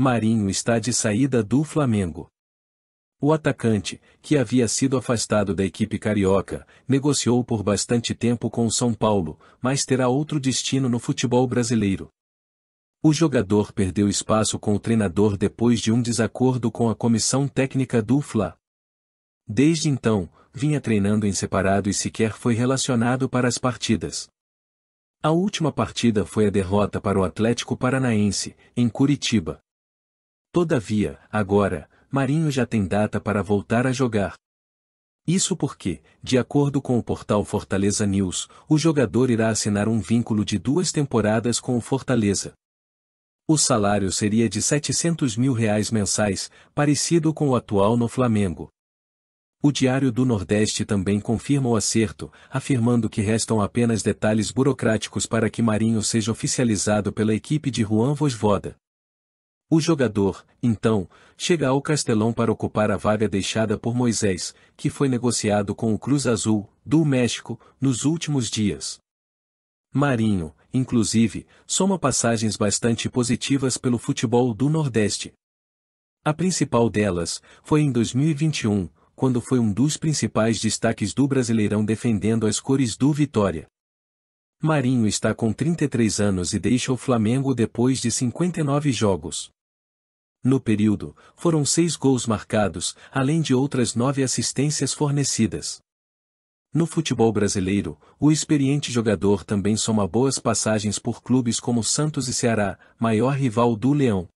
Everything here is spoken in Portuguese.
Marinho está de saída do Flamengo. O atacante, que havia sido afastado da equipe carioca, negociou por bastante tempo com o São Paulo, mas terá outro destino no futebol brasileiro. O jogador perdeu espaço com o treinador depois de um desacordo com a comissão técnica do Fla. Desde então, vinha treinando em separado e sequer foi relacionado para as partidas. A última partida foi a derrota para o Atlético Paranaense, em Curitiba. Todavia, agora, Marinho já tem data para voltar a jogar. Isso porque, de acordo com o portal Fortaleza News, o jogador irá assinar um vínculo de duas temporadas com o Fortaleza. O salário seria de 700 mil reais mensais, parecido com o atual no Flamengo. O Diário do Nordeste também confirma o acerto, afirmando que restam apenas detalhes burocráticos para que Marinho seja oficializado pela equipe de Juan Vosvoda. O jogador, então, chega ao Castelão para ocupar a vaga deixada por Moisés, que foi negociado com o Cruz Azul, do México, nos últimos dias. Marinho, inclusive, soma passagens bastante positivas pelo futebol do Nordeste. A principal delas foi em 2021, quando foi um dos principais destaques do Brasileirão defendendo as cores do Vitória. Marinho está com 33 anos e deixa o Flamengo depois de 59 jogos. No período, foram seis gols marcados, além de outras nove assistências fornecidas. No futebol brasileiro, o experiente jogador também soma boas passagens por clubes como Santos e Ceará, maior rival do Leão.